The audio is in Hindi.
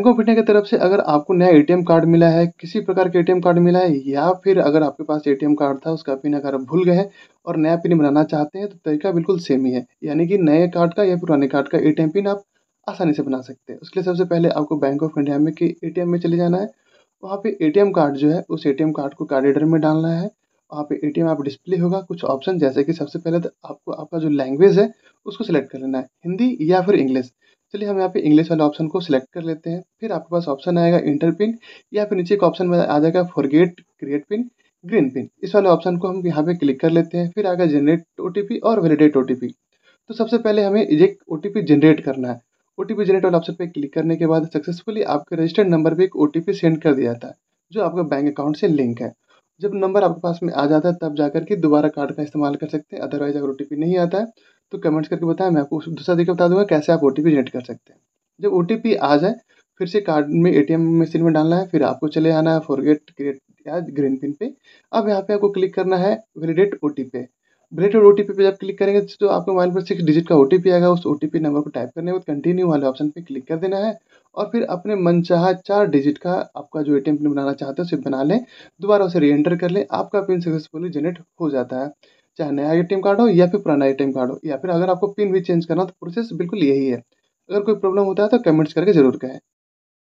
बैंक ऑफ इंडिया की तरफ से अगर आपको नया एटीएम कार्ड मिला है किसी प्रकार का एटीएम कार्ड मिला है या फिर अगर आपके पास एटीएम कार्ड था उसका पिन अगर आप भूल गए और नया पिन बनाना चाहते हैं तो तरीका बिल्कुल सेम ही है यानी कि नए कार्ड का या पुराने कार्ड का ए पिन आप आसानी से बना सकते हैं उसके लिए सबसे पहले आपको बैंक ऑफ इंडिया में ए टी में चले जाना है वहाँ पे ए कार्ड जो है उस ए कार्ड को कार्ड रीडर में डालना है वहाँ पे एटीएम आप डिस्प्ले होगा कुछ ऑप्शन जैसे कि सबसे पहले तो आपको आपका जो लैंग्वेज है उसको सिलेक्ट कर लेना है हिंदी या फिर इंग्लिश चलिए हम यहाँ पे इंग्लिश वाले ऑप्शन को सिलेक्ट कर लेते हैं फिर आपके पास ऑप्शन आएगा इंटर पिन या फिर नीचे एक ऑप्शन आ जाएगा forget create pin green pin इस वाले ऑप्शन को हम यहाँ पे क्लिक कर लेते हैं फिर आएगा जनरेट ओ और वैलिडेट ओ तो सबसे पहले हमें इजेक्ट ओ जनरेट करना है ओ जनरेट वाले ऑप्शन पर क्लिक करने के बाद सक्सेसफुली आपके रजिस्टर्ड नंबर पर एक ओ सेंड कर दिया था जो आपका बैंक अकाउंट से लिंक है जब नंबर आपके पास में आ जाता है तब जाकर के दोबारा कार्ड का इस्तेमाल कर सकते हैं अदरवाइज अगर ओ नहीं आता है तो कमेंट्स करके बताएं मैं आपको दूसरा तरीका बता दूंगा कैसे आप ओ टी जनरेट कर सकते हैं जब ओ आ जाए फिर से कार्ड में ए टी एम मशीन में डालना है फिर आपको चले आना है फॉरगेट क्रिएट या ग्रीन पिन पे अब यहाँ पे आपको क्लिक करना है वेलीडेट ओ टी पे वेलीडेट ओ टी पे जब क्लिक करेंगे तो आपके मोबाइल पर सिक्स डिजिट का ओ टी पी आएगा उस ओ टी पी नंबर को टाइप करने के बाद कंटिन्यू वाले ऑप्शन पे क्लिक कर देना है और फिर अपने चाह चार डिजिट का आपका जो ए टी एम पिन बनाना चाहते हैं उसे बना लें दोबारा उसे री एंटर कर लें आपका पिन सक्सेसफुली जनरेट हो जाता है चाहे नया ए कार्ड हो या फिर पुराना ए कार्ड हो या फिर अगर आपको पिन भी चेंज करना तो प्रोसेस बिल्कुल यही है अगर कोई प्रॉब्लम होता है तो कमेंट्स करके ज़रूर कहें